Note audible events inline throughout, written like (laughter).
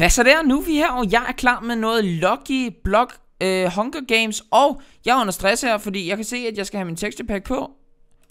Hvad så der? Nu er vi her, og jeg er klar med noget Lucky Block øh, Hunger Games. Og jeg er under stress her, fordi jeg kan se, at jeg skal have min texture pack på.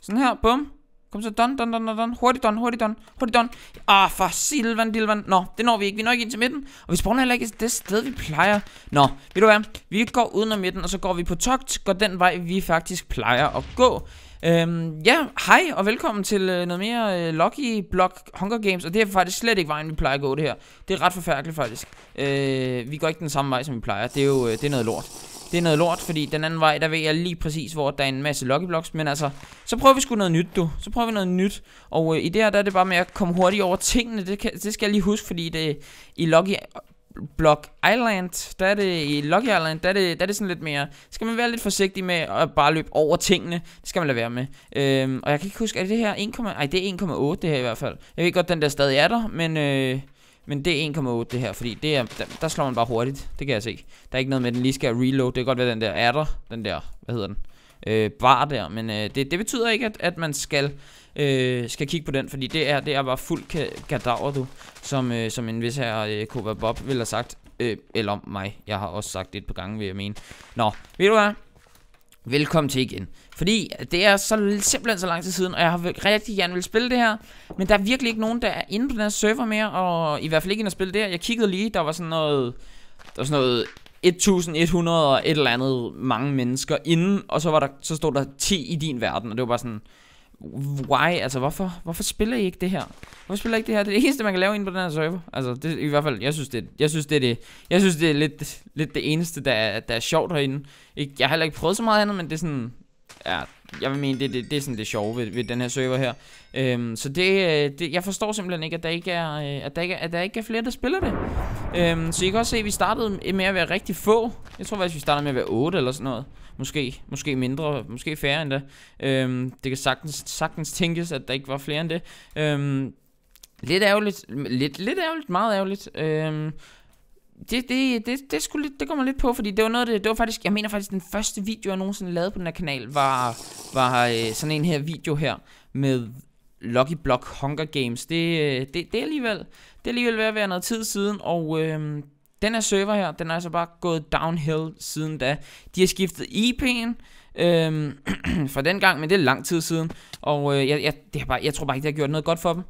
Sådan her, bum. Kom så, don, don, don, don, don. Hurtigt don, hurtigt don, hurtigt don. Ah, for silvan, dilvan. Nå, det når vi ikke. Vi når ikke ind til midten. Og vi spawner heller ikke det sted, vi plejer. Nå, ved du hvad? Vi går udenom midten, og så går vi på togt. Går den vej, vi faktisk plejer at gå. Øhm, ja, hej og velkommen til øh, noget mere øh, Lucky Block Hunger Games, og det er faktisk slet ikke vejen, vi plejer at gå det her. Det er ret forfærdeligt faktisk. Øh, vi går ikke den samme vej, som vi plejer. Det er jo øh, det er noget lort. Det er noget lort, fordi den anden vej, der ved jeg lige præcis, hvor der er en masse Lucky Blocks, men altså, så prøver vi sgu noget nyt, du. Så prøver vi noget nyt, og øh, i det her, der er det bare med at komme hurtigt over tingene. Det, kan, det skal jeg lige huske, fordi det, i Lucky Block Island, der er det i Lock Island, der er det, der er det sådan lidt mere, skal man være lidt forsigtig med at bare løbe over tingene, det skal man lade være med. Øhm, og jeg kan ikke huske, er det, det her 1, ej det er 1,8 det her i hvert fald. Jeg ved godt, den der stadig er der, men, øh, men det er 1,8 det her, fordi det er, der, der, slår man bare hurtigt, det kan jeg se. Der er ikke noget med, at den lige skal reload, det kan godt være, den der er der, den der, hvad hedder den? øh, bar der. Men øh, det, det betyder ikke, at, at man skal øh, skal kigge på den, fordi det er, det er bare fuld ka- kadaver, du, som, øh, som en vis her øh, Kova Bob ville have sagt, øh, eller om mig, jeg har også sagt det et par gange, vil jeg mene. Nå, ved du hvad? Velkommen til igen. Fordi det er så simpelthen så lang tid siden, og jeg har rigtig gerne vil spille det her. Men der er virkelig ikke nogen, der er inde på den her server mere, og i hvert fald ikke inde at spille det her. Jeg kiggede lige, der var sådan noget... Der var sådan noget 1100 og et eller andet mange mennesker inden, og så, var der, så stod der 10 i din verden, og det var bare sådan, why, altså hvorfor, hvorfor spiller I ikke det her? Hvorfor spiller I ikke det her? Det er det eneste, man kan lave inde på den her server. Altså, det, i hvert fald, jeg synes, det, jeg synes, det er det, jeg synes, det er lidt, lidt det eneste, der, der er sjovt herinde. Ikke, jeg har heller ikke prøvet så meget andet, men det er sådan, ja, jeg vil mene, det, det, det er sådan det sjove ved, ved den her server her. Øhm, så det, øh, det, jeg forstår simpelthen ikke, at der ikke er, øh, at der ikke, er, at der ikke er flere, der spiller det. Øhm, så I kan også se, at vi startede med at være rigtig få. Jeg tror faktisk, vi startede med at være 8 eller sådan noget. Måske, måske mindre, måske færre end det. Øhm, det kan sagtens, sagtens tænkes, at der ikke var flere end det. Øhm, lidt ærgerligt, lidt, lidt ærgerligt, meget ærgerligt. Øhm, det, det, det, det, skulle lidt, det kommer lidt på, fordi det var noget, det, det var faktisk, jeg mener faktisk, den første video, jeg nogensinde lavede på den her kanal, var, var øh, sådan en her video her, med Lucky Block Hunger Games. Det, øh, det, det er alligevel, det er alligevel ved at være noget tid siden, og øh, den her server her, den er altså bare gået downhill siden da. De har skiftet IP'en, øh, (clears throat) fra den gang, men det er lang tid siden, og øh, jeg, jeg, det har bare, jeg tror bare ikke, det har gjort noget godt for dem.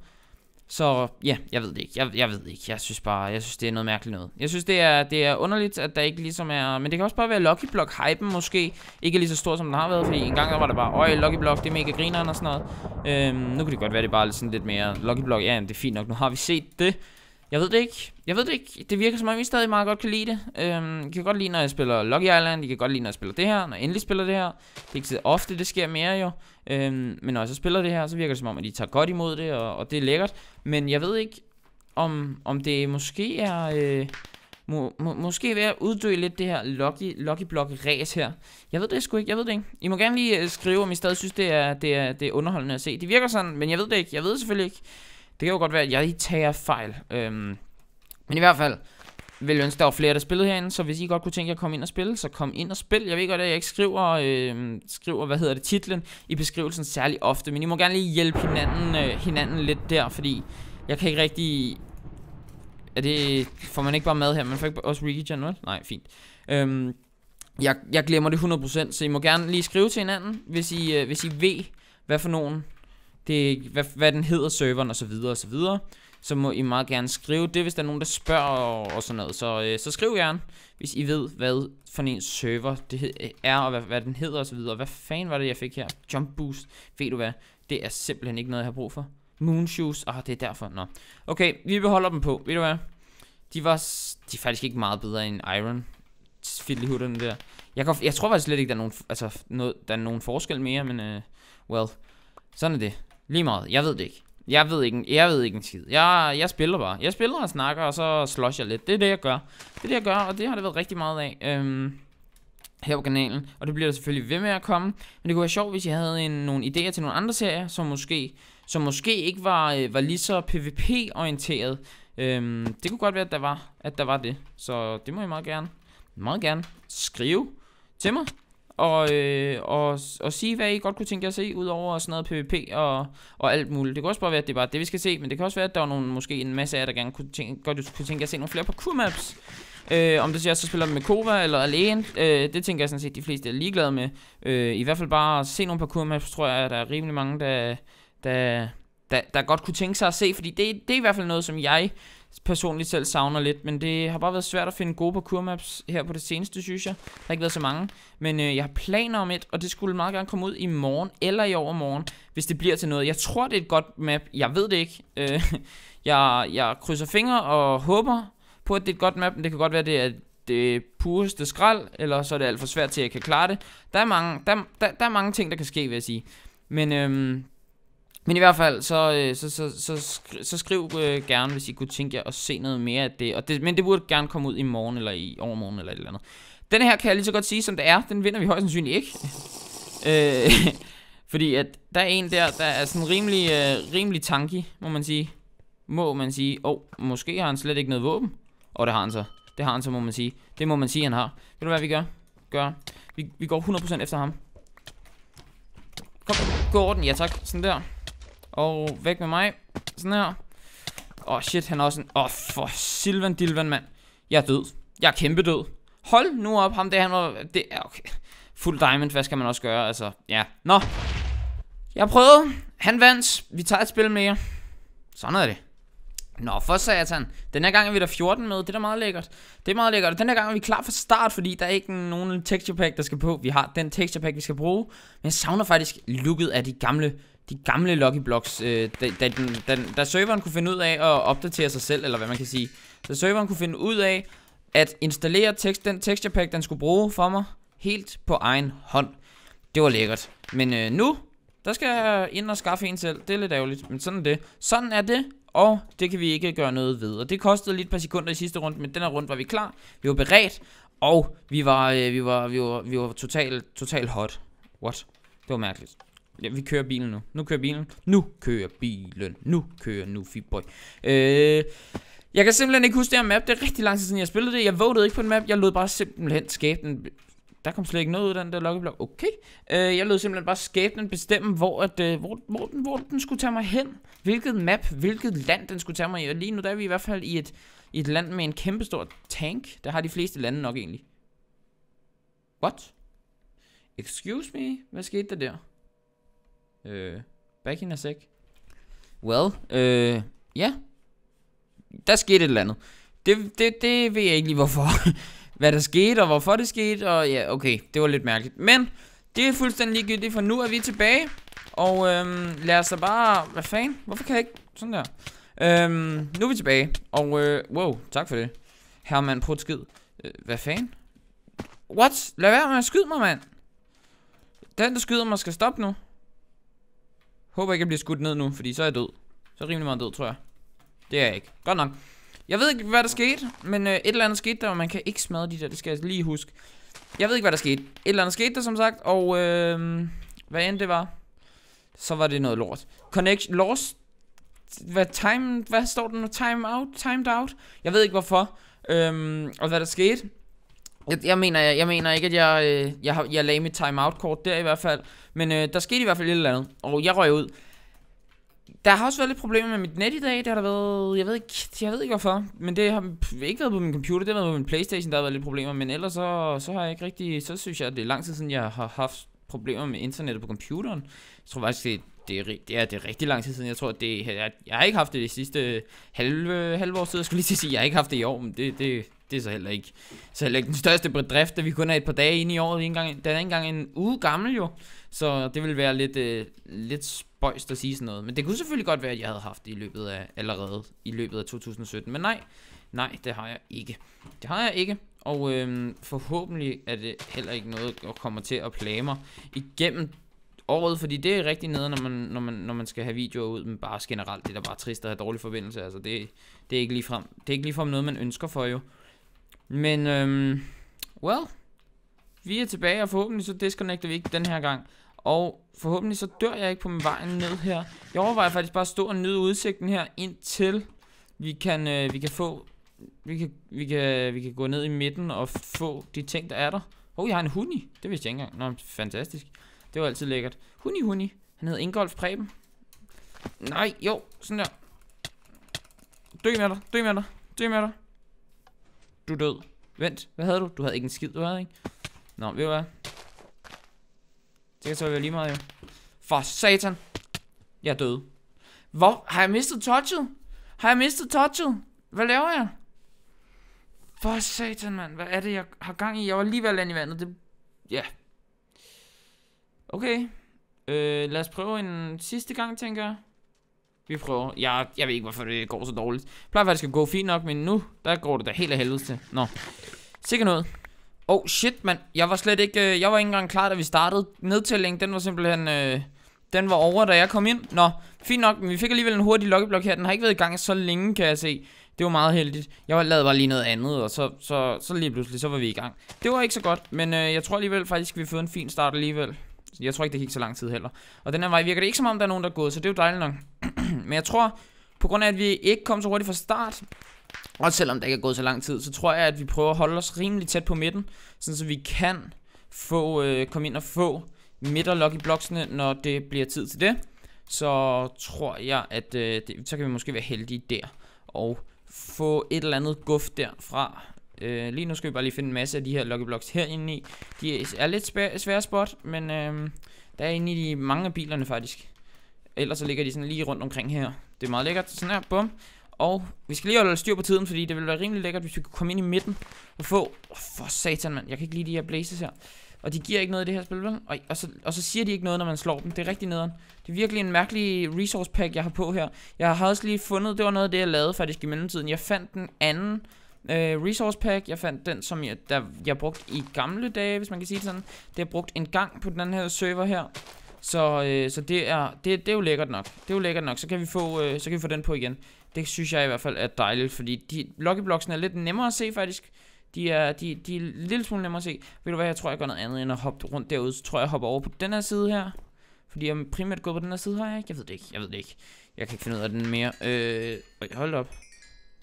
Så ja, jeg ved det ikke. Jeg, jeg ved det ikke. Jeg synes bare, jeg synes, det er noget mærkeligt noget. Jeg synes, det er, det er underligt, at der ikke ligesom er... Men det kan også bare være Lucky Block-hypen måske. Ikke lige så stor, som den har været, fordi engang der var det bare, øj, Lucky Block, det er mega grineren og sådan noget. Øhm, nu kan det godt være, det er bare sådan lidt mere Lucky Block. Ja, det er fint nok, nu har vi set det. Jeg ved det ikke. Jeg ved det ikke. Det virker som om, I stadig meget godt kan lide det. Øhm, I kan godt lide, når jeg spiller Lucky Island. I kan godt lide, når jeg spiller det her. Når jeg endelig spiller det her. Det er ikke så ofte, det sker mere jo. Øhm, men når jeg så spiller det her, så virker det som om, at I tager godt imod det, og, og det er lækkert. Men jeg ved ikke, om, om det måske er... Øh, må, må, måske ved at uddø lidt det her Lucky, Lucky Block race her. Jeg ved det sgu ikke, jeg ved det ikke. I må gerne lige øh, skrive, om I stadig synes, det er, det er, det er underholdende at se. Det virker sådan, men jeg ved det ikke. Jeg ved det selvfølgelig ikke. Det kan jo godt være, at jeg lige tager fejl. Øhm, men i hvert fald, vil ønske, der var flere, der spillede herinde, så hvis I godt kunne tænke jer at komme ind og spille, så kom ind og spil. Jeg ved godt, at jeg ikke skriver, øh, skriver hvad hedder det, titlen i beskrivelsen særlig ofte, men I må gerne lige hjælpe hinanden, øh, hinanden lidt der, fordi jeg kan ikke rigtig... Er det... Får man ikke bare mad her? Man får ikke også regen, vel? Nej, fint. Øhm, jeg, jeg glemmer det 100%, så I må gerne lige skrive til hinanden, hvis I, øh, hvis I ved, hvad for nogen det, hvad, hvad den hedder serveren osv. osv. Så, så må I meget gerne skrive det, hvis der er nogen, der spørger og, og sådan noget. Så, øh, så skriv gerne, hvis I ved, hvad for en server det er, og hvad, hvad den hedder osv. Hvad fanden var det, jeg fik her? Jump Boost. Ved du hvad? Det er simpelthen ikke noget, jeg har brug for. Moonshoes. Ah, det er derfor. Nå. Okay, vi beholder dem på. Ved du hvad? De var de er faktisk ikke meget bedre end Iron. Fiddlyhutterne der. Jeg, kan, jeg tror faktisk slet ikke, der er nogen, altså, noget, der er nogen forskel mere, men øh, well, sådan er det. Lige meget. Jeg ved det ikke. Jeg ved ikke, jeg ved ikke en skid. Jeg, jeg spiller bare. Jeg spiller og snakker, og så slås jeg lidt. Det er det, jeg gør. Det er det, jeg gør, og det har det været rigtig meget af. Øhm, her på kanalen, og det bliver der selvfølgelig ved med at komme. Men det kunne være sjovt, hvis jeg havde en, nogle idéer til nogle andre serier, som måske, som måske ikke var, øh, var lige så PvP-orienteret. Øhm, det kunne godt være, at der, var, at der var det. Så det må jeg meget gerne, meget gerne skrive til mig og, øh, og, og sige, hvad I godt kunne tænke jer at se, udover sådan noget PvP og, og alt muligt. Det kan også bare være, at det er bare det, vi skal se, men det kan også være, at der er nogle, måske en masse af jer, der gerne kunne tænke, godt kunne tænke jer at se nogle flere på q maps Øh, om det så jeg så spiller med Kova eller alene, øh, det tænker jeg sådan set, de fleste er ligeglade med. Øh, I hvert fald bare at se nogle q maps tror jeg, at der er rimelig mange, der, der, der, der godt kunne tænke sig at se, fordi det, det er i hvert fald noget, som jeg personligt selv savner lidt, men det har bare været svært at finde gode kurmaps her på det seneste, synes jeg. Der har ikke været så mange, men øh, jeg har planer om et, og det skulle meget gerne komme ud i morgen eller i overmorgen, hvis det bliver til noget. Jeg tror, det er et godt map, jeg ved det ikke. Øh, (laughs) jeg, jeg krydser fingre og håber på, at det er et godt map, men det kan godt være, det er det pureste skrald, eller så er det alt for svært til, at jeg kan klare det. Der er mange, der, der, der er mange ting, der kan ske, vil jeg sige. Men øh, men i hvert fald, så, øh, så, så, så, skri, så skriv øh, gerne, hvis I kunne tænke jer at se noget mere af det. Og det. Men det burde gerne komme ud i morgen, eller i overmorgen, eller et eller andet. Den her kan jeg lige så godt sige, som det er. Den vinder vi højst sandsynligt ikke. (laughs) øh, fordi at der er en der, der er sådan rimelig, øh, rimelig tanky, må man sige. Må man sige. Åh, oh, måske har han slet ikke noget våben. Og oh, det har han så. Det har han så, må man sige. Det må man sige, han har. Ved du hvad vi gør? Gør. Vi, vi går 100% efter ham. Kom, gå orden. Ja tak. Sådan der. Og væk med mig. Sådan her. Åh, oh, shit, han er også en... Åh, oh, for Silvan Dilvan, mand. Jeg er død. Jeg er kæmpe død. Hold nu op, ham det han var... Det er okay. Fuld diamond, hvad skal man også gøre? Altså, ja. Nå. Jeg prøvede. Han vandt. Vi tager et spil mere. Sådan er det. Nå, for satan. Den her gang er vi der 14 med. Det er da meget lækkert. Det er meget lækkert. Og den her gang er vi klar for start, fordi der er ikke nogen texture pack, der skal på. Vi har den texture pack, vi skal bruge. Men jeg savner faktisk looket af de gamle de gamle Lucky Blocks, øh, da, da, den, da, da serveren kunne finde ud af at opdatere sig selv, eller hvad man kan sige. Så serveren kunne finde ud af at installere tekst, den texture pack, den skulle bruge for mig, helt på egen hånd. Det var lækkert. Men øh, nu, der skal jeg ind og skaffe en selv. Det er lidt ærgerligt, men sådan er det. Sådan er det, og det kan vi ikke gøre noget ved. Og det kostede lidt et par sekunder i sidste runde, men den her runde var vi klar. Vi var beredt, og vi var, øh, vi var, vi var, vi var, vi var totalt total hot. What? Det var mærkeligt. Ja, vi kører bilen nu. Nu kører bilen. Nu kører bilen. Nu kører nu, Fibboy. Øh, jeg kan simpelthen ikke huske det her map. Det er rigtig lang tid siden, jeg spillede det. Jeg vågede ikke på den map. Jeg lod bare simpelthen skabe den. Der kom slet ikke noget ud af den der lokkeblok. Okay. Øh, jeg lod simpelthen bare skabe den bestemme, hvor, at, øh, hvor, hvor, den, hvor den skulle tage mig hen. Hvilket map, hvilket land den skulle tage mig i. Og lige nu der er vi i hvert fald i et, i et land med en kæmpestor tank. Der har de fleste lande nok egentlig. What? Excuse me? Hvad skete der der? Øh, back in a sec. Well, øh, ja. Yeah. Der skete et eller andet. Det, det, det ved jeg ikke lige hvorfor. (laughs) Hvad der skete, og hvorfor det skete, og ja, okay, det var lidt mærkeligt. Men, det er fuldstændig ligegyldigt, for nu er vi tilbage. Og øh, lad os så bare... Hvad fanden? Hvorfor kan jeg ikke... Sådan der. Øh, nu er vi tilbage. Og øh, wow, tak for det. Herman, prøv at skid. Øh, hvad fanden? What? Lad være med at skyde mig, mand. Den, der skyder mig, skal stoppe nu. Håber ikke, jeg bliver skudt ned nu, fordi så er jeg død. Så er jeg rimelig meget død, tror jeg. Det er jeg ikke. Godt nok. Jeg ved ikke, hvad der skete, men øh, et eller andet skete der, og man kan ikke smadre de der. Det skal jeg lige huske. Jeg ved ikke, hvad der skete. Et eller andet skete der, som sagt, og øh, hvad end det var, så var det noget lort. Connection, lost, hvad, time, hvad står der nu? Time out, timed out? Jeg ved ikke, hvorfor. Øhm, og hvad der skete jeg, jeg, mener, jeg, jeg mener ikke, at jeg, øh, jeg, jeg lagde mit timeout-kort der i hvert fald. Men øh, der skete i hvert fald et eller andet, og jeg røg ud. Der har også været lidt problemer med mit net i dag. Det har der været, jeg ved ikke, jeg ved ikke hvorfor. Men det har ikke været på min computer, det har været på min Playstation, der har været lidt problemer. Men ellers så, så har jeg ikke rigtig, så synes jeg, at det er lang tid siden, jeg har haft problemer med internettet på computeren. Jeg tror faktisk, det, det, er, det er, det er rigtig lang tid siden. Jeg tror, det, jeg, jeg har ikke haft det de sidste halve, halve år siden. Jeg skulle lige sige, at jeg har ikke haft det i år, men det, det, det er så heller ikke, så heller ikke den største bedrift, da vi kun er et par dage inde i året. den er ikke engang en uge gammel jo, så det ville være lidt, øh, lidt spøjst at sige sådan noget. Men det kunne selvfølgelig godt være, at jeg havde haft det i løbet af, allerede i løbet af 2017. Men nej, nej, det har jeg ikke. Det har jeg ikke. Og øh, forhåbentlig er det heller ikke noget, der kommer til at plage mig igennem året, fordi det er rigtig nede, når man, når man, når man skal have videoer ud, men bare generelt, det er da bare trist at have dårlig forbindelse, altså det, det er ikke ligefrem, det er ikke ligefrem noget, man ønsker for jo. Men, øhm, well, vi er tilbage, og forhåbentlig så disconnecter vi ikke den her gang. Og forhåbentlig så dør jeg ikke på min vej ned her. Jeg overvejer faktisk bare at stå og nyde udsigten her, indtil vi kan, øh, vi kan få... Vi kan, vi, kan, vi kan gå ned i midten og få de ting, der er der. Åh, oh, jeg har en huni. Det vidste jeg ikke engang. Nå, fantastisk. Det var altid lækkert. Huni, huni. Han hed Ingolf Preben. Nej, jo. Sådan der. Dø med dig. Dø med dig. Dø med dig. Du er død. Vent, hvad havde du? Du havde ikke en skid, du havde, ikke? Nå, ved du hvad? Det kan så være lige meget, jo. For satan. Jeg er død. Hvor? Har jeg mistet touchet? Har jeg mistet touchet? Hvad laver jeg? For satan, mand. Hvad er det, jeg har gang i? Jeg var lige ved at lande i vandet. Det... Ja. Yeah. Okay. Øh, lad os prøve en sidste gang, tænker jeg. Vi prøver. Jeg, jeg ved ikke, hvorfor det går så dårligt. Jeg plejer faktisk at gå fint nok, men nu, der går det da helt af helvede til. Nå. Sikker noget. Oh shit, mand. Jeg var slet ikke, øh, jeg var ikke engang klar, da vi startede. Nedtællingen, den var simpelthen, øh, den var over, da jeg kom ind. Nå, fint nok, men vi fik alligevel en hurtig lokkeblok her. Den har ikke været i gang så længe, kan jeg se. Det var meget heldigt. Jeg lavede bare lige noget andet, og så, så, så lige pludselig, så var vi i gang. Det var ikke så godt, men øh, jeg tror alligevel faktisk, vi har fået en fin start alligevel. Jeg tror ikke, det gik så lang tid heller. Og den her vej virker det ikke som om, der er nogen, der er gået, så det er jo dejligt nok. (clears throat) Men jeg tror, på grund af, at vi ikke kom så hurtigt fra start, og selvom det ikke er gået så lang tid, så tror jeg, at vi prøver at holde os rimelig tæt på midten, sådan så vi kan få, øh, komme ind og få midt- og lucky bloksene, når det bliver tid til det. Så tror jeg, at øh, det, så kan vi måske være heldige der, og få et eller andet guf derfra, Øh, lige nu skal vi bare lige finde en masse af de her Lucky Blocks herinde i. De er lidt svære spot, men øh, der er inde i de mange af bilerne faktisk. Ellers så ligger de sådan lige rundt omkring her. Det er meget lækkert. Sådan her, bum. Og vi skal lige holde styr på tiden, fordi det ville være rimelig lækkert, hvis vi kunne komme ind i midten og få... Oh, for satan, mand. Jeg kan ikke lide de her blazes her. Og de giver ikke noget i det her spil, vel? Og, og, så, og så siger de ikke noget, når man slår dem. Det er rigtig nederen. Det er virkelig en mærkelig resource pack, jeg har på her. Jeg har også lige fundet, det var noget af det, jeg lavede faktisk i mellemtiden. Jeg fandt den anden Øh, resource pack, jeg fandt den, som jeg, der, jeg brugte i gamle dage, hvis man kan sige det sådan. Det har brugt en gang på den her server her. Så, øh, så det, er, det, det er jo lækkert nok. Det er jo lækkert nok. Så kan vi få, øh, så kan vi få den på igen. Det synes jeg i hvert fald er dejligt, fordi de, Lucky Blocks'ene er lidt nemmere at se faktisk. De er, de, de er en lille smule nemmere at se. Ved du hvad, jeg tror, jeg gør noget andet end at hoppe rundt derude. Så tror jeg, jeg hopper over på den her side her. Fordi jeg primært gået på den her side, har jeg ikke? Jeg ved det ikke, jeg ved det ikke. Jeg kan ikke finde ud af den mere. Øh, hold op.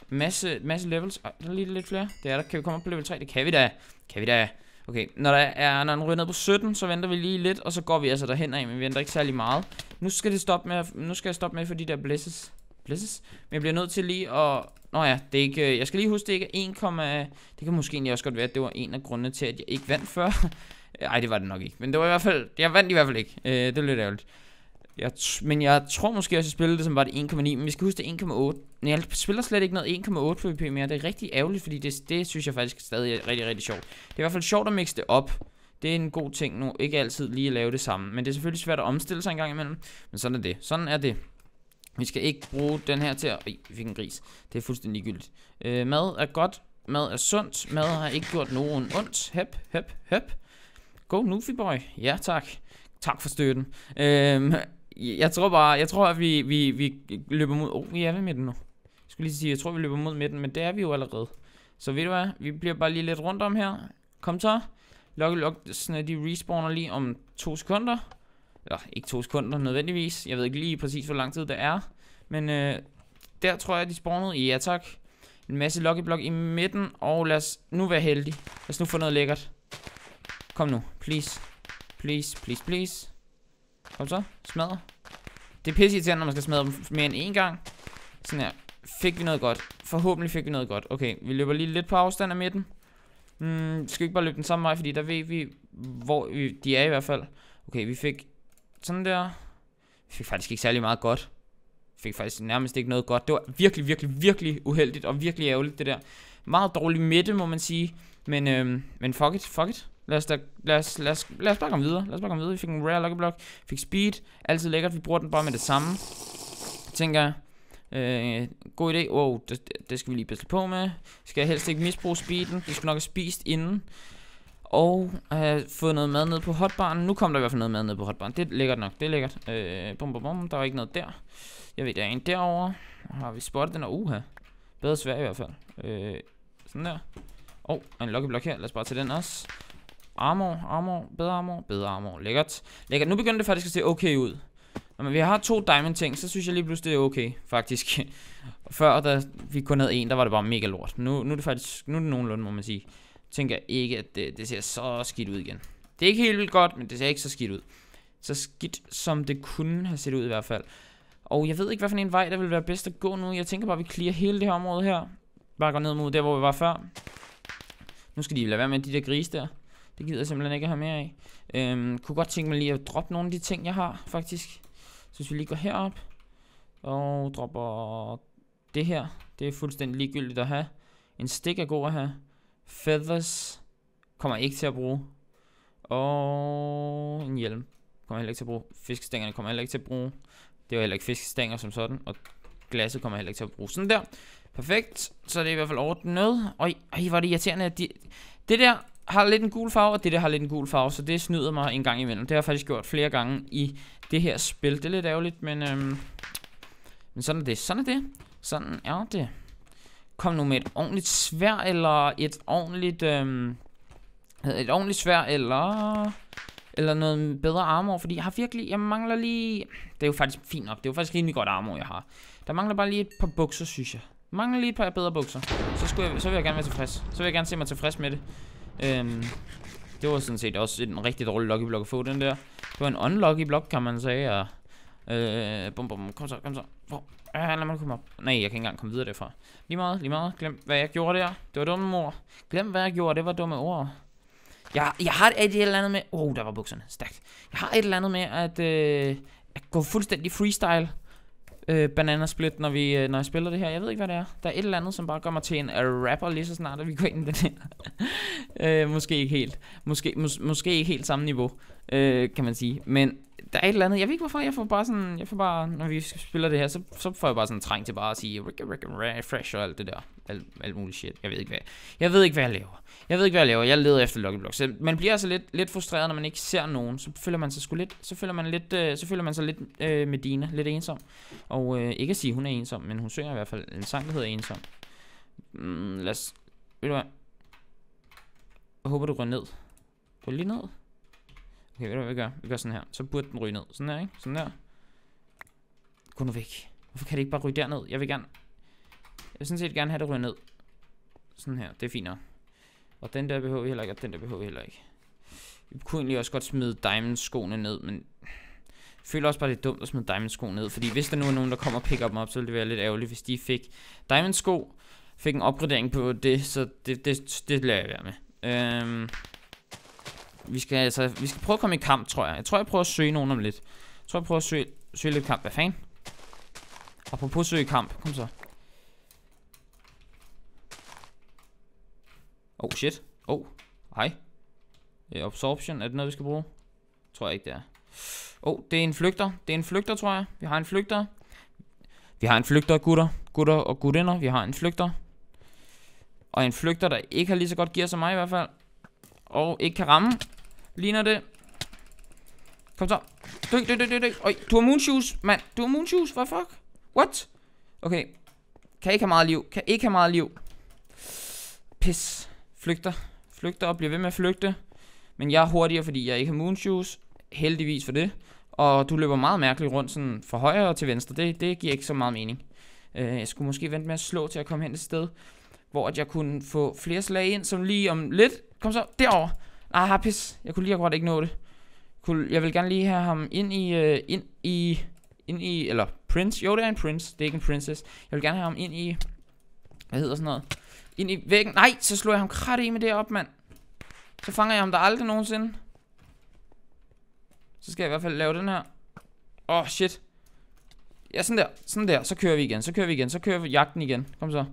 Masse, masse levels. Ej, der er lige lidt flere. Det er der. Kan vi komme op på level 3? Det kan vi da. Kan vi da. Okay, når der er, når den ryger ned på 17, så venter vi lige lidt, og så går vi altså derhen af, men vi venter ikke særlig meget. Nu skal, det stoppe med, nu skal jeg stoppe med for de der blisses. Blisses? Men jeg bliver nødt til lige at... Nå ja, det er ikke, øh, jeg skal lige huske, det ikke er 1, det kan måske egentlig også godt være, at det var en af grundene til, at jeg ikke vandt før. (laughs) Ej, det var det nok ikke, men det var i hvert fald, jeg vandt i hvert fald ikke. Øh, det er lidt ærgerligt. Jeg men jeg tror måske også, jeg spillede det, som var det 1,9, men vi skal huske det 1,8. Men jeg spiller slet ikke noget 1,8 PvP mere. Det er rigtig ærgerligt, fordi det, det synes jeg faktisk stadig er rigtig, rigtig sjovt. Det er i hvert fald sjovt at mixe det op. Det er en god ting nu. Ikke altid lige at lave det samme. Men det er selvfølgelig svært at omstille sig en gang imellem. Men sådan er det. Sådan er det. Vi skal ikke bruge den her til at... Ej, vi fik en gris. Det er fuldstændig ligegyldigt. Øh, mad er godt. Mad er sundt. Mad har ikke gjort nogen ondt. Hep, hep, hep. Go Nufi Boy. Ja, tak. Tak for støtten. Øhm, jeg tror bare, jeg tror, at vi, vi, vi løber mod... Oh, vi er ved midten nu. Jeg skulle lige sige, jeg tror, vi løber mod midten, men det er vi jo allerede. Så ved du hvad, vi bliver bare lige lidt rundt om her. Kom så. Lucky lok, sådan de respawner lige om to sekunder. Eller ikke to sekunder nødvendigvis. Jeg ved ikke lige præcis, hvor lang tid det er. Men øh, der tror jeg, de spawnede. Ja tak. En masse Lucky Block i midten. Og lad os nu være heldige. Lad os nu få noget lækkert. Kom nu. Please. Please, please, please. Kom så. Smadre. Det er pisse irriterende, når man skal smadre dem mere end én gang. Sådan her. Fik vi noget godt. Forhåbentlig fik vi noget godt. Okay, vi løber lige lidt på afstand af midten. Mm, skal vi ikke bare løbe den samme vej, fordi der ved vi, hvor vi, de er i hvert fald. Okay, vi fik sådan der. Vi fik faktisk ikke særlig meget godt. Vi fik faktisk nærmest ikke noget godt. Det var virkelig, virkelig, virkelig uheldigt og virkelig ærgerligt, det der. Meget dårlig midte, må man sige. Men, øhm, men fuck it, fuck it. Lad os, da, lad, os, lad, os, lad os bare komme videre. Lad os bare komme videre. Vi fik en rare lucky block. Fik speed. Altid lækkert. Vi bruger den bare med det samme. Tænker jeg. Øh, god idé. Wow, det, det skal vi lige passe på med. Skal jeg helst ikke misbruge speeden. Det skal nok have spist inden. Og har øh, fået noget mad ned på hotbaren. Nu kom der i hvert fald noget mad ned på hotbaren. Det er lækkert nok. Det er lækkert. Øh, bum, bum, bum. Der var ikke noget der. Jeg ved, der er en derovre. Har vi spottet den? Uha. Bedre svær i hvert fald. Øh, sådan der. Og oh, en lucky block her. Lad os bare tage den også. Armor, armor, bedre armor, bedre armor. Lækkert. Lækkert. Nu begynder det faktisk at se okay ud. Når man, vi har to diamond ting, så synes jeg lige pludselig, det er okay, faktisk. (laughs) Før, da vi kun havde en, der var det bare mega lort. Nu, nu er det faktisk, nu er det nogenlunde, må man sige. Tænker ikke, at det, det ser så skidt ud igen. Det er ikke helt vildt godt, men det ser ikke så skidt ud. Så skidt, som det kunne have set ud i hvert fald. Og jeg ved ikke, hvad for en vej, der vil være bedst at gå nu. Jeg tænker bare, at vi clear hele det her område her. Bare går ned mod der, hvor vi var før. Nu skal de lade være med de der grise der. Det gider jeg simpelthen ikke at have mere af. Øhm, kunne godt tænke mig lige at droppe nogle af de ting, jeg har, faktisk. Så hvis vi lige går herop. Og dropper det her. Det er fuldstændig ligegyldigt at have. En stik er god at have. Feathers kommer ikke til at bruge. Og en hjelm kommer heller ikke til at bruge. Fiskestængerne kommer heller ikke til at bruge. Det var heller ikke fiskestænger som sådan. Og glasset kommer heller ikke til at bruge. Sådan der. Perfekt. Så er det i hvert fald ordnet. Og hvor var det irriterende, at de... Det der har lidt en gul farve, og det der har lidt en gul farve, så det snyder mig en gang imellem. Det har jeg faktisk gjort flere gange i det her spil. Det er lidt ærgerligt, men, øhm, men sådan er det. Sådan er det. Sådan er det. Kom nu med et ordentligt svær, eller et ordentligt, øhm, et ordentligt svær, eller eller noget bedre armor, fordi jeg har virkelig, jeg mangler lige, det er jo faktisk fint nok, det er jo faktisk rimelig godt armor, jeg har. Der mangler bare lige et par bukser, synes jeg. Mangler lige et par bedre bukser. Så, skulle jeg, så vil jeg gerne være tilfreds. Så vil jeg gerne se mig tilfreds med det. Øhm, det var sådan set også en rigtig dårlig lucky block at få den der. Det var en unlucky block, kan man sige. Og, øh, bum, bum, kom så, kom så. Hvor? lad mig komme op. Nej, jeg kan ikke engang komme videre derfra. Lige meget, lige meget. Glem, hvad jeg gjorde der. Det var dumme ord. Glem, hvad jeg gjorde. Det var dumme ord. Jeg, jeg har et, et eller andet med... Oh, der var bukserne. Stærkt. Jeg har et eller andet med at, øh, at gå fuldstændig freestyle øh, Banana Split, når, vi, øh, når jeg spiller det her. Jeg ved ikke, hvad det er. Der er et eller andet, som bare gør mig til en rapper lige så snart, at vi går ind i den her. (laughs) øh, måske ikke helt. Måske, mås- måske ikke helt samme niveau, øh, kan man sige. Men der er et eller andet, jeg ved ikke hvorfor, jeg får bare sådan, jeg får bare, når vi spiller det her, så, så får jeg bare sådan træng trang til bare at sige, Rick, Rick, refresh og alt det der, alt, alt muligt shit, jeg ved ikke hvad, jeg ved ikke hvad jeg laver, jeg ved ikke hvad jeg laver, jeg leder efter Lucky Blocks, man bliver altså lidt, lidt frustreret, når man ikke ser nogen, så føler man sig sgu lidt, så føler man lidt, øh, så føler man sig lidt øh, med Dina, lidt ensom, og øh, ikke at sige, hun er ensom, men hun synger i hvert fald en sang, der hedder ensom, mm, lad os, ved du hvad, jeg håber du går ned, gå lige ned, Okay, ved du hvad vi gør? Vi gør sådan her. Så burde den ryge ned. Sådan her, ikke? Sådan der. Gå nu væk. Hvorfor kan det ikke bare ryge derned? Jeg vil gerne... Jeg vil sådan set gerne have det ryge ned. Sådan her. Det er finere. Og den der behøver vi heller ikke, og den der behøver vi heller ikke. Vi kunne egentlig også godt smide diamond-skoene ned, men... Jeg føler også bare, det er dumt at smide diamond-sko ned, fordi hvis der nu er nogen, der kommer og picker dem op, så ville det være lidt ærgerligt, hvis de fik diamond-sko, fik en opgradering på det, så det, det, det lader jeg være med. Øhm, vi skal, altså, vi skal prøve at komme i kamp, tror jeg. Jeg tror, jeg prøver at søge nogen om lidt. Jeg tror, jeg prøver at søge, søge lidt kamp. Hvad fanden? Apropos søge kamp. Kom så. Oh, shit. Oh, hej. Øh, absorption, er det noget, vi skal bruge? Tror jeg ikke, det er. Oh, det er en flygter. Det er en flygter, tror jeg. Vi har en flygter. Vi har en flygter, gutter. Gutter og gutinder. Vi har en flygter. Og en flygter, der ikke har lige så godt gear som mig i hvert fald. Og ikke kan ramme. Ligner det. Kom så. Dø, dø, dø, dø, dø. du har moonshoes, mand. Du har moonshoes, hvad fuck? What? Okay. Kan ikke have meget liv. Kan ikke have meget liv. Pis. Flygter. Flygter og bliver ved med at flygte. Men jeg er hurtigere, fordi jeg ikke har moonshoes. Heldigvis for det. Og du løber meget mærkeligt rundt sådan fra højre til venstre. Det, det giver ikke så meget mening. Uh, jeg skulle måske vente med at slå til at komme hen et sted, hvor at jeg kunne få flere slag ind, som lige om lidt. Kom så, Derovre. Nej, ah, pis. Jeg kunne lige akkurat ikke nå det. jeg vil gerne lige have ham ind i, øh, ind i, ind i, eller prince. Jo, det er en prince. Det er ikke en princess. Jeg vil gerne have ham ind i, hvad hedder sådan noget? Ind i væggen. Nej, så slår jeg ham krat i med det op, mand. Så fanger jeg ham der aldrig nogensinde. Så skal jeg i hvert fald lave den her. Åh, oh, shit. Ja, sådan der. Sådan der. Så kører vi igen. Så kører vi igen. Så kører vi jagten igen. Kom så.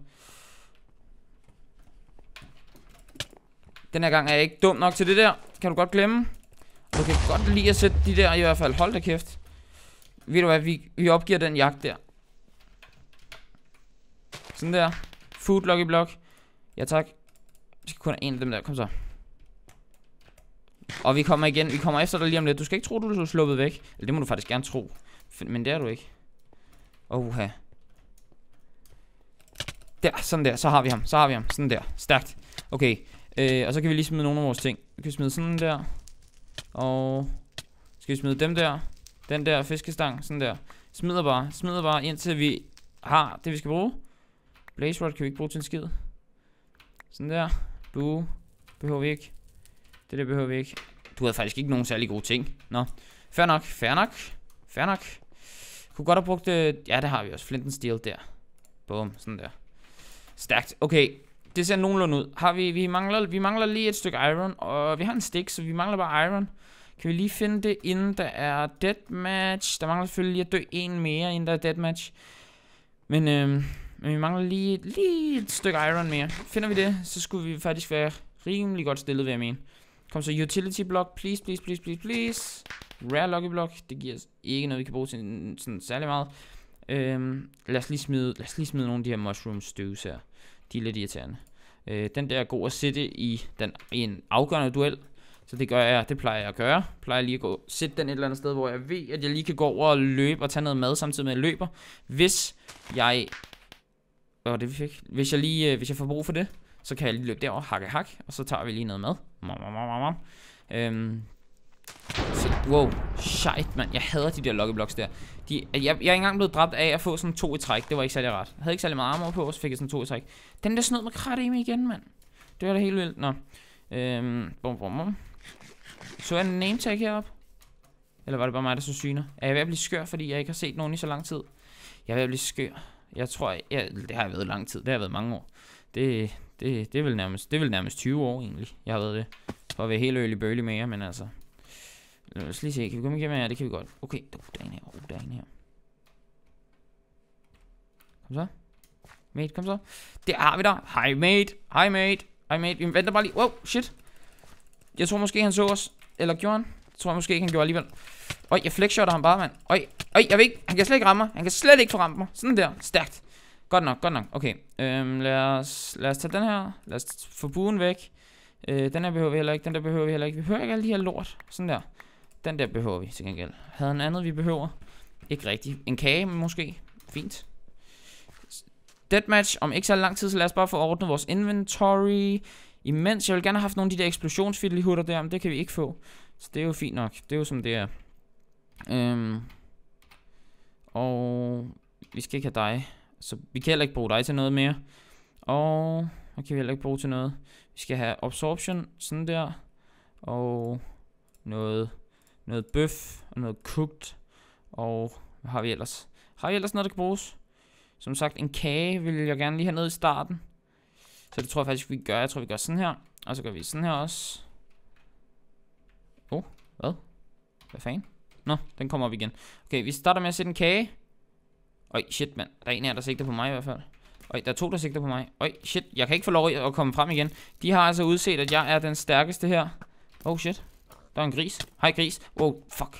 Den her gang er jeg ikke dum nok til det der. Kan du godt glemme? Du kan godt lide at sætte de der i hvert fald. Hold da kæft. Ved du hvad, vi, vi opgiver den jagt der. Sådan der. Food lucky block. Ja tak. Vi skal kun have en af dem der. Kom så. Og vi kommer igen. Vi kommer efter dig lige om lidt. Du skal ikke tro, du er sluppet væk. Eller det må du faktisk gerne tro. Men det er du ikke. Oha. Der, sådan der. Så har vi ham. Så har vi ham. Sådan der. Stærkt. Okay. Øh, og så kan vi lige smide nogle af vores ting. Vi kan smide sådan der. Og skal vi smide dem der. Den der fiskestang, sådan der. Smider bare, smider bare indtil vi har det vi skal bruge. Blaze Rod kan vi ikke bruge til en skid. Sådan der. Du Behøver vi ikke. Det der behøver vi ikke. Du havde faktisk ikke nogen særlig gode ting. Nå. Fair nok, fair nok. Fair nok. Kunne godt have brugt... det øh, ja, det har vi også. Flinten Steel der. Bum, sådan der. Stærkt. Okay, det ser nogenlunde ud. Har vi, vi, mangler, vi mangler lige et stykke iron, og vi har en stik, så vi mangler bare iron. Kan vi lige finde det, inden der er deathmatch? Der mangler selvfølgelig lige at dø en mere, inden der er deathmatch. Men, øh, men vi mangler lige, lige et stykke iron mere. Finder vi det, så skulle vi faktisk være rimelig godt stillet, ved jeg mene. Kom så utility block, please, please, please, please, please. Rare lucky block, det giver os ikke noget, vi kan bruge til sådan særlig meget. Øhm, lad, os lige smide, lad os lige smide nogle af de her mushroom stews her. De er lidt irriterende. Øh, den der er god at sætte i, den, i en afgørende duel. Så det gør jeg, det plejer jeg at gøre. Plejer lige at gå, sætte den et eller andet sted, hvor jeg ved, at jeg lige kan gå over og løbe og tage noget mad samtidig med, at jeg løber. Hvis jeg... Hvad var det, vi fik? Hvis jeg, lige, øh, hvis jeg får brug for det, så kan jeg lige løbe derover, hakke hak, og så tager vi lige noget mad. Mam, mam, mam, mam. Øhm, så... Wow, shit, mand. Jeg hader de der lockeblocks der. De, jeg, jeg er engang blevet dræbt af at få sådan to i træk. Det var ikke særlig ret. Jeg havde ikke særlig meget armor på, så fik jeg sådan to i træk. Den der snød med krat i mig igen, mand. Det var da helt vildt. Nå. Øhm, bum, bum, bum. Så er en name tag heroppe? Eller var det bare mig, der så syner? Er jeg ved at blive skør, fordi jeg ikke har set nogen i så lang tid? Jeg er ved at blive skør. Jeg tror, jeg, jeg, det har jeg været lang tid. Det har jeg været mange år. Det, det, det, er vel nærmest, det er vel nærmest 20 år, egentlig. Jeg har været det. For at være helt øl i med jer, men altså, Lad øh, os lige se, kan vi komme igennem her? Det kan vi godt. Okay, uh, der er en her, uh, der er en her. Kom så. Mate, kom så. Det har vi der. Hej mate, hej mate, hej mate. Vi venter bare lige. Wow, shit. Jeg tror måske, han så os. Eller gjorde han? Jeg tror måske ikke, han gjorde alligevel. Oj, jeg flexshotter ham bare, mand. Oj, oj, jeg ved ikke. Han kan slet ikke ramme mig. Han kan slet ikke få ramt mig. Sådan der. Stærkt. Godt nok, godt nok. Okay, øhm, lad, os, lad os tage den her. Lad os få buen væk. Øh, den her behøver vi heller ikke. Den der behøver vi heller ikke. Vi hører ikke alle de her lort. Sådan der. Den der behøver vi til gengæld. Havde en andet, vi behøver? Ikke rigtigt. En kage måske? Fint. Deathmatch om ikke så lang tid, så lad os bare få ordnet vores inventory. Imens, jeg vil gerne have haft nogle af de der hutter der, men det kan vi ikke få. Så det er jo fint nok. Det er jo som det er. Øhm. Og vi skal ikke have dig. Så vi kan heller ikke bruge dig til noget mere. Og hvad kan vi heller ikke bruge til noget? Vi skal have absorption, sådan der. Og noget noget bøf og noget kogt. Og hvad har vi ellers? Har vi ellers noget, der kan bruges? Som sagt, en kage vil jeg gerne lige have ned i starten. Så det tror jeg faktisk, vi gør. Jeg tror, vi gør sådan her. Og så gør vi sådan her også. Åh, oh, hvad? Hvad fanden? Nå, den kommer op igen. Okay, vi starter med at sætte en kage. Øj, shit mand. Der er en her, der sigter på mig i hvert fald. Øj, der er to, der sigter på mig. Øj, shit. Jeg kan ikke få lov at komme frem igen. De har altså udset, at jeg er den stærkeste her. Oh shit. Der er en gris. Hej gris. Wow, fuck.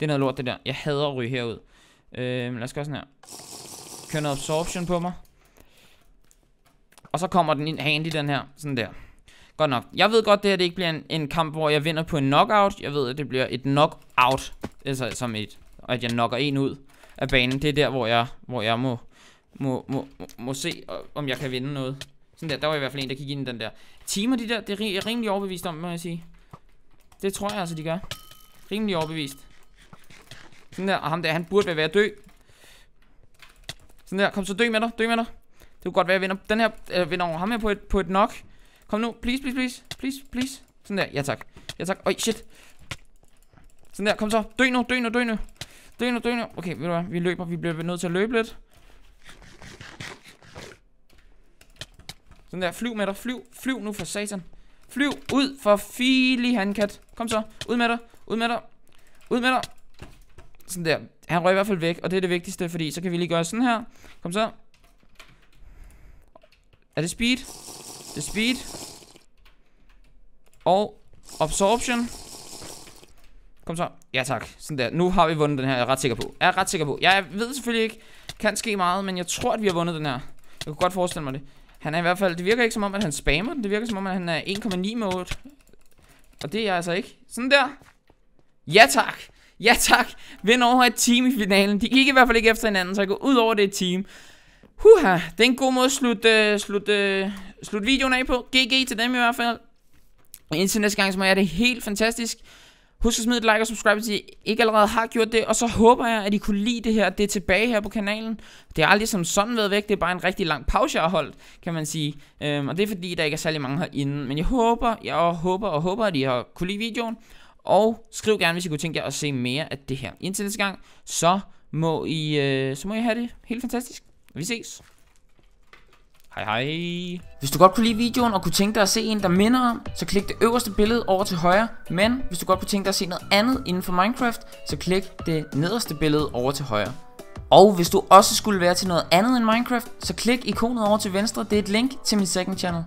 Det er noget lort det der. Jeg hader at ryge herud. Øh, lad os gøre sådan her. Kør noget absorption på mig. Og så kommer den ind handy den her. Sådan der. Godt nok. Jeg ved godt, det her det ikke bliver en, en kamp, hvor jeg vinder på en knockout. Jeg ved, at det bliver et knockout. Altså som et, at jeg knocker en ud af banen. Det er der, hvor jeg, hvor jeg må, må, må, må, se, om jeg kan vinde noget. Sådan der. Der var i hvert fald en, der gik ind i den der. Timer de der, det er rimelig overbevist om, må jeg sige. Det tror jeg altså, de gør. Rimelig overbevist. Sådan der, og ham der, han burde være dø. Sådan der, kom så dø med dig, dø med dig. Det kunne godt være, at jeg vinder, den her, øh, vinder over ham her på et, på et nok. Kom nu, please, please, please, please, please. Sådan der, ja tak. Ja tak, Oj, shit. Sådan der, kom så, dø nu, dø nu, dø nu. Dø nu, dø nu. Okay, ved du hvad, vi løber, vi bliver nødt til at løbe lidt. Sådan der, flyv med dig, flyv, flyv nu for satan. Flyv ud for fili, Hankat. Kom så. Ud med dig. Ud med dig. Ud med dig. Sådan der. Han røg i hvert fald væk, og det er det vigtigste, fordi så kan vi lige gøre sådan her. Kom så. Er det speed? Det er speed. Og absorption. Kom så. Ja tak. Sådan der. Nu har vi vundet den her, jeg er ret sikker på. Jeg er ret sikker på. Jeg ved selvfølgelig ikke, kan ske meget, men jeg tror, at vi har vundet den her. Jeg kunne godt forestille mig det. Han er i hvert fald, det virker ikke som om, at han spammer den. Det virker som om, at han er 1,9 mode. Og det er jeg altså ikke. Sådan der. Ja tak. Ja tak. Vind over et team i finalen. De gik i hvert fald ikke efter hinanden, så jeg går ud over det team. Huha, det er en god måde at slutte, øh, slutte, øh, slutte videoen af på. GG til dem i hvert fald. Indtil næste gang, så må jeg det helt fantastisk. Husk at smide et like og subscribe, hvis I ikke allerede har gjort det. Og så håber jeg, at I kunne lide det her. Det er tilbage her på kanalen. Det har aldrig som sådan været væk. Det er bare en rigtig lang pause, jeg har holdt, kan man sige. Øhm, og det er fordi, der ikke er særlig mange herinde. Men jeg håber, jeg håber og håber, at I har kunne lide videoen. Og skriv gerne, hvis I kunne tænke jer at se mere af det her. Indtil næste gang, så må I, øh, så må I have det helt fantastisk. Vi ses. Hej hej. Hvis du godt kunne lide videoen og kunne tænke dig at se en, der minder om, så klik det øverste billede over til højre. Men hvis du godt kunne tænke dig at se noget andet inden for Minecraft, så klik det nederste billede over til højre. Og hvis du også skulle være til noget andet end Minecraft, så klik ikonet over til venstre. Det er et link til min second channel.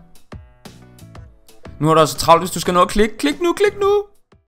Nu er der også altså travlt, hvis du skal nå at klikke. Klik nu, klik nu!